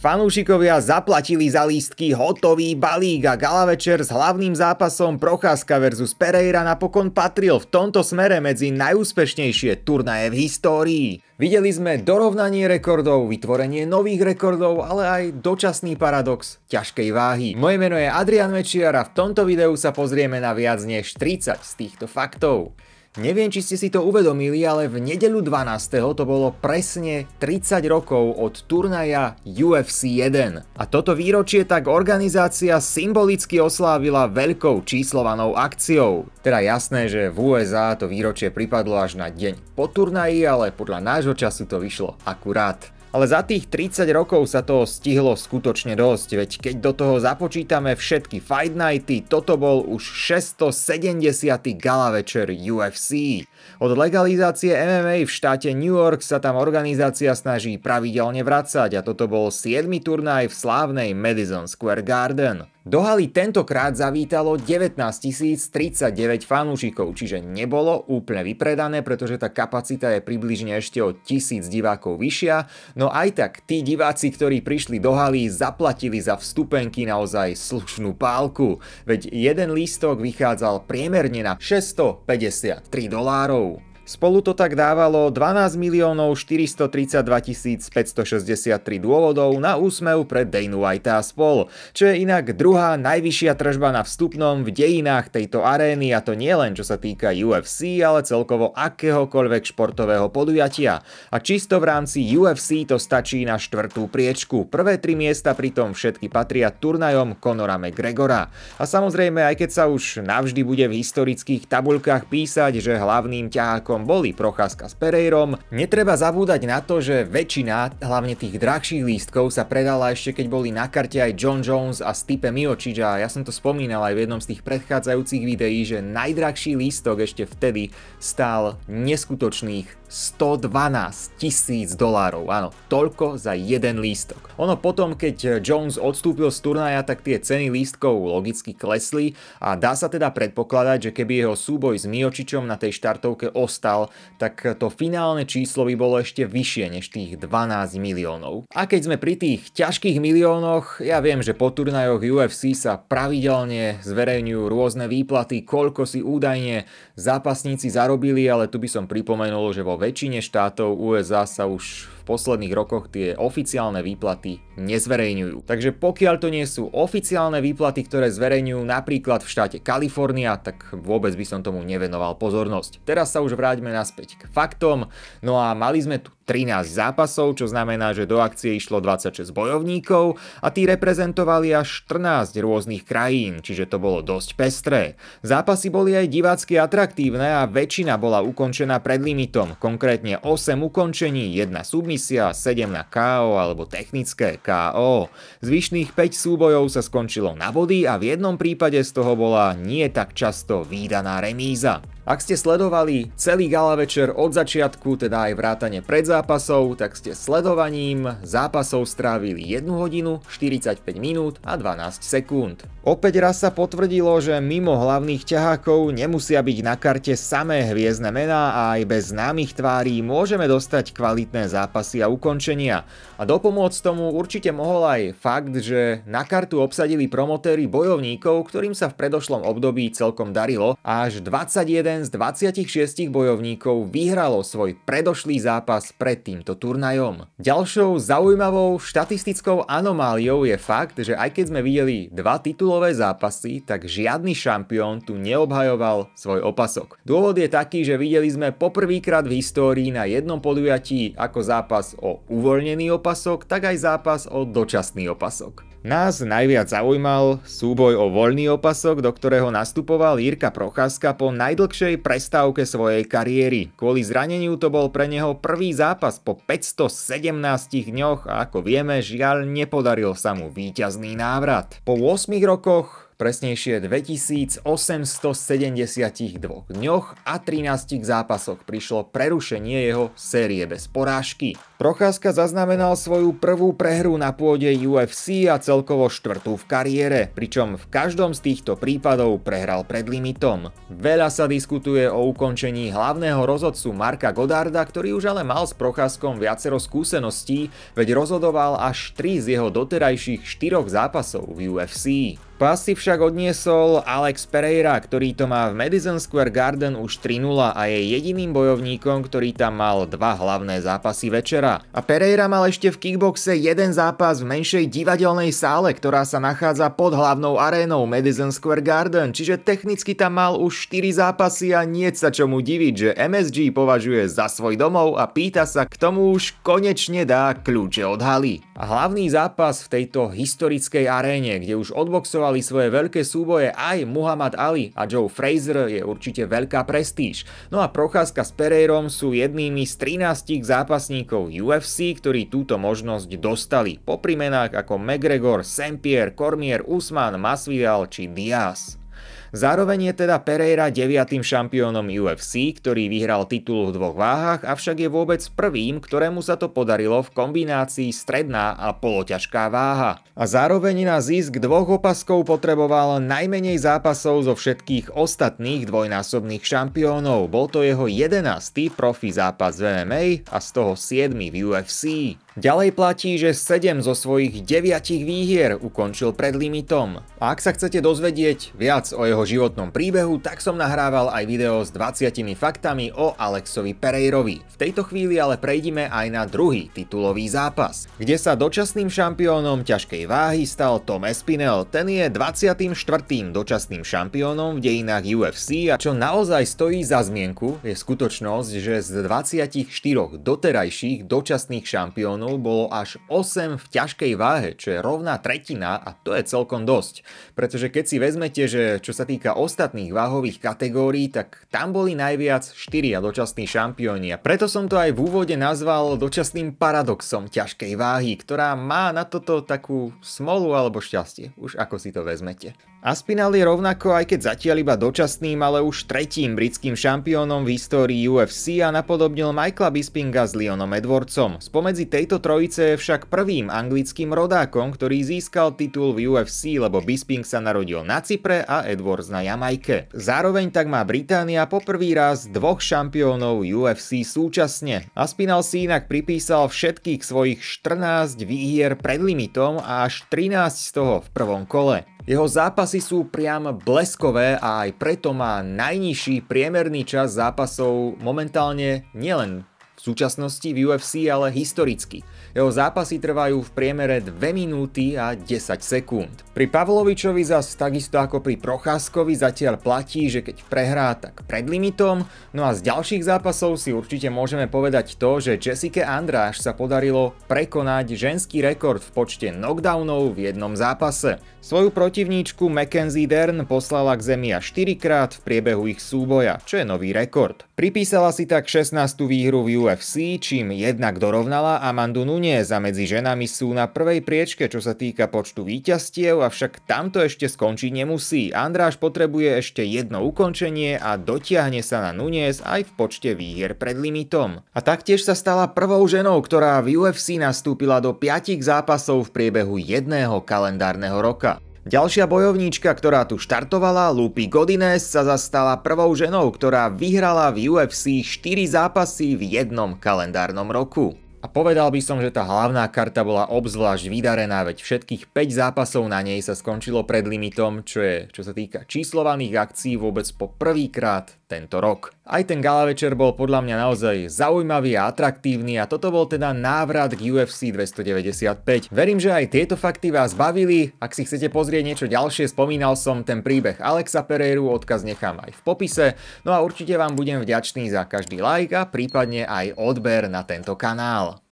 Fanúšikovia zaplatili za lístky hotový balík a gala večer s hlavným zápasom Procházka vs Pereira napokon patril v tomto smere medzi najúspešnejšie turnaje v histórii. Videli sme dorovnanie rekordov, vytvorenie nových rekordov, ale aj dočasný paradox ťažkej váhy. Moje meno je Adrian Mečiar a v tomto videu sa pozrieme na viac než 30 z týchto faktov. Neviem, či ste si to uvedomili, ale v nedeľu 12. to bolo presne 30 rokov od turnaja UFC 1. A toto výročie tak organizácia symbolicky oslávila veľkou číslovanou akciou. Teda jasné, že v USA to výročie pripadlo až na deň po turnaji, ale podľa nášho času to vyšlo akurát ale za tých 30 rokov sa toho stihlo skutočne dosť, veď keď do toho započítame všetky Fight Nighty, toto bol už 670. gala večer UFC. Od legalizácie MMA v štáte New York sa tam organizácia snaží pravidelne vracať a toto bol 7. turnaj v slávnej Madison Square Garden. Do haly tentokrát zavítalo 19 039 fanúšikov, čiže nebolo úplne vypredané, pretože tá kapacita je približne ešte o 1000 divákov vyššia, no aj tak tí diváci, ktorí prišli do haly, zaplatili za vstupenky naozaj slušnú pálku, veď jeden lístok vychádzal priemerne na 653 dolárov. Spolu to tak dávalo 12 miliónov 432 563 dôvodov na úsmev pre Dane White a spol, čo je inak druhá najvyššia tržba na vstupnom v dejinách tejto arény a to nie len čo sa týka UFC, ale celkovo akéhokoľvek športového podujatia. A čisto v rámci UFC to stačí na štvrtú priečku. Prvé tri miesta pritom všetky patria turnajom Conora McGregora. A samozrejme, aj keď sa už navždy bude v historických tabulkách písať, že hlavným ťahákom ktorom boli Procházka s Perejrom. Netreba zabúdať na to, že väčšina, hlavne tých drahších lístkov, sa predala ešte keď boli na karte aj John Jones a Stipe Miočič a ja som to spomínal aj v jednom z tých predchádzajúcich videí, že najdrahší lístok ešte vtedy stál neskutočných 112 tisíc dolárov, áno, toľko za jeden lístok. Ono potom, keď Jones odstúpil z turnaja, tak tie ceny lístkov logicky klesli a dá sa teda predpokladať, že keby jeho súboj s Miočičom na tej štartovke ostal, tak to finálne číslo by bolo ešte vyššie než tých 12 miliónov. A keď sme pri tých ťažkých miliónoch, ja viem, že po turnajoch UFC sa pravidelne zverejňujú rôzne výplaty, koľko si údajne zápasníci zarobili, ale tu by som pripomenul, že vo väčšine štátov USA sa už v posledných rokoch tie oficiálne výplaty nezverejňujú. Takže pokiaľ to nie sú oficiálne výplaty, ktoré zverejňujú napríklad v štáte Kalifornia, tak vôbec by som tomu nevenoval pozornosť. Teraz sa už vráťme naspäť k faktom. No a mali sme tu 13 zápasov, čo znamená, že do akcie išlo 26 bojovníkov a tí reprezentovali až 14 rôznych krajín, čiže to bolo dosť pestré. Zápasy boli aj divácky atraktívne a väčšina bola ukončená pred limitom, konkrétne 8 ukončení, 1 submisia, 7 na KO alebo technické, KO. Zvyšných 5 súbojov sa skončilo na body a v jednom prípade z toho bola nie tak často výdaná remíza. Ak ste sledovali celý gala večer od začiatku, teda aj vrátane pred zápasov, tak ste sledovaním zápasov strávili 1 hodinu, 45 minút a 12 sekúnd. Opäť raz sa potvrdilo, že mimo hlavných ťahákov nemusia byť na karte samé hviezdne mená a aj bez známych tvári môžeme dostať kvalitné zápasy a ukončenia. A dopomôcť tomu určite mohol aj fakt, že na kartu obsadili promotéry bojovníkov, ktorým sa v predošlom období celkom darilo a až 21 jeden z 26 bojovníkov vyhralo svoj predošlý zápas pred týmto turnajom. Ďalšou zaujímavou štatistickou anomáliou je fakt, že aj keď sme videli dva titulové zápasy, tak žiadny šampión tu neobhajoval svoj opasok. Dôvod je taký, že videli sme poprvýkrát v histórii na jednom podujatí ako zápas o uvoľnený opasok, tak aj zápas o dočasný opasok. Nás najviac zaujímal súboj o voľný opasok, do ktorého nastupoval Jirka Procházka po najdlhšej prestávke svojej kariéry. Kvôli zraneniu to bol pre neho prvý zápas po 517 dňoch a ako vieme, žiaľ nepodaril sa mu víťazný návrat. Po 8 rokoch presnejšie 2872 dňoch a 13 zápasoch prišlo prerušenie jeho série bez porážky. Procházka zaznamenal svoju prvú prehru na pôde UFC a celkovo štvrtú v kariére, pričom v každom z týchto prípadov prehral pred limitom. Veľa sa diskutuje o ukončení hlavného rozhodcu Marka Godarda, ktorý už ale mal s Procházkom viacero skúseností, veď rozhodoval až 3 z jeho doterajších 4 zápasov v UFC. Pas si však odniesol Alex Pereira, ktorý to má v Madison Square Garden už 3-0 a je jediným bojovníkom, ktorý tam mal dva hlavné zápasy večera. A Pereira mal ešte v kickboxe jeden zápas v menšej divadelnej sále, ktorá sa nachádza pod hlavnou arénou Madison Square Garden, čiže technicky tam mal už 4 zápasy a nie sa čomu diviť, že MSG považuje za svoj domov a pýta sa, k tomu už konečne dá kľúče od haly. A hlavný zápas v tejto historickej aréne, kde už odboxoval absolvovali svoje veľké súboje aj Muhammad Ali a Joe Fraser je určite veľká prestíž. No a Procházka s Pereirom sú jednými z 13 zápasníkov UFC, ktorí túto možnosť dostali po primenách ako McGregor, St. Pierre, Cormier, Usman, Masvidal či Diaz. Zároveň je teda Pereira 9. šampiónom UFC, ktorý vyhral titul v dvoch váhach, avšak je vôbec prvým, ktorému sa to podarilo v kombinácii stredná a poloťažká váha. A zároveň na zisk dvoch opaskov potreboval najmenej zápasov zo všetkých ostatných dvojnásobných šampiónov. Bol to jeho 11. profi zápas v MMA a z toho 7. v UFC. Ďalej platí, že 7 zo svojich 9 výhier ukončil pred limitom. A ak sa chcete dozvedieť viac o jeho jeho životnom príbehu, tak som nahrával aj video s 20 faktami o Alexovi Pereirovi. V tejto chvíli ale prejdime aj na druhý titulový zápas, kde sa dočasným šampiónom ťažkej váhy stal Tom Espinel. Ten je 24. dočasným šampiónom v dejinách UFC a čo naozaj stojí za zmienku je skutočnosť, že z 24 doterajších dočasných šampiónov bolo až 8 v ťažkej váhe, čo je rovná tretina a to je celkom dosť. Pretože keď si vezmete, že čo sa týka ostatných váhových kategórií, tak tam boli najviac 4 dočasní šampióni a preto som to aj v úvode nazval dočasným paradoxom ťažkej váhy, ktorá má na toto takú smolu alebo šťastie, už ako si to vezmete. Aspinal je rovnako aj keď zatiaľ iba dočasným, ale už tretím britským šampiónom v histórii UFC a napodobnil Michaela Bispinga s Leonom Edwardsom. Spomedzi tejto trojice je však prvým anglickým rodákom, ktorý získal titul v UFC, lebo Bisping sa narodil na Cypre a Edwards na Jamajke. Zároveň tak má Británia poprvý raz dvoch šampiónov UFC súčasne. Aspinal si inak pripísal všetkých svojich 14 výhier pred limitom a až 13 z toho v prvom kole. Jeho zápasy sú priam bleskové a aj preto má najnižší priemerný čas zápasov momentálne nielen v súčasnosti v UFC, ale historicky. Jeho zápasy trvajú v priemere 2 minúty a 10 sekúnd. Pri Pavlovičovi zas takisto ako pri Procházkovi zatiaľ platí, že keď prehrá, tak pred limitom. No a z ďalších zápasov si určite môžeme povedať to, že Jessica Andráš sa podarilo prekonať ženský rekord v počte knockdownov v jednom zápase. Svoju protivníčku Mackenzie Dern poslala k zemi až 4 krát v priebehu ich súboja, čo je nový rekord. Pripísala si tak 16. výhru v UFC UFC, čím jednak dorovnala Amandu Nunes a medzi ženami sú na prvej priečke, čo sa týka počtu víťastiev, avšak tamto ešte skončiť nemusí. Andráš potrebuje ešte jedno ukončenie a dotiahne sa na nunies aj v počte výhier pred limitom. A taktiež sa stala prvou ženou, ktorá v UFC nastúpila do 5 zápasov v priebehu jedného kalendárneho roka. Ďalšia bojovníčka, ktorá tu štartovala, Lupi Godines, sa zastala prvou ženou, ktorá vyhrala v UFC 4 zápasy v jednom kalendárnom roku. A povedal by som, že tá hlavná karta bola obzvlášť vydarená, veď všetkých 5 zápasov na nej sa skončilo pred limitom, čo je, čo sa týka číslovaných akcií vôbec po prvýkrát tento rok. Aj ten gala večer bol podľa mňa naozaj zaujímavý a atraktívny a toto bol teda návrat k UFC 295. Verím, že aj tieto fakty vás bavili. Ak si chcete pozrieť niečo ďalšie, spomínal som ten príbeh Alexa Pereiru, odkaz nechám aj v popise. No a určite vám budem vďačný za každý like a prípadne aj odber na tento kanál.